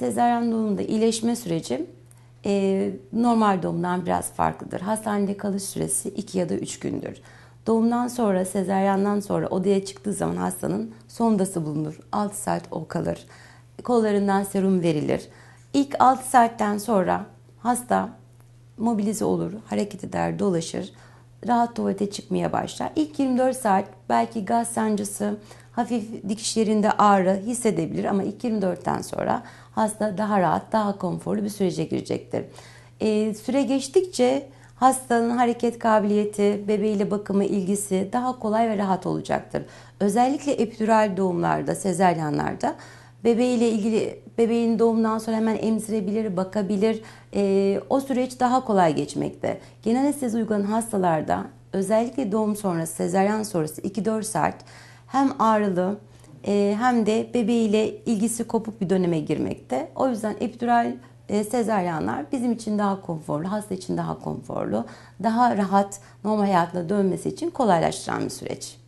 sezaryen doğumda iyileşme süreci e, normal doğumdan biraz farklıdır. Hastanede kalış süresi 2 ya da 3 gündür. Doğumdan sonra, sezaryandan sonra odaya çıktığı zaman hastanın sondası bulunur. 6 saat o kalır. Kollarından serum verilir. İlk 6 saatten sonra hasta mobilize olur, hareket eder, dolaşır rahat tuvalete çıkmaya başlar. İlk 24 saat belki gaz sancısı, hafif dikişlerinde ağrı hissedebilir ama ilk 24'ten sonra hasta daha rahat, daha konforlu bir sürece girecektir. Ee, süre geçtikçe hastanın hareket kabiliyeti, bebeğiyle bakımı, ilgisi daha kolay ve rahat olacaktır. Özellikle epidural doğumlarda, sezeryanlarda bebeğiyle ilgili bebeğin doğumdan sonra hemen emzirebilir, bakabilir. E, o süreç daha kolay geçmekte. Genel anestezi uygulanan hastalarda özellikle doğum sonrası, sezaryen sonrası 2-4 saat hem ağrılı e, hem de bebeğiyle ilgisi kopuk bir döneme girmekte. O yüzden epidural e, sezaryenler bizim için daha konforlu, hasta için daha konforlu, daha rahat normal hayatına dönmesi için kolaylaştıran bir süreç.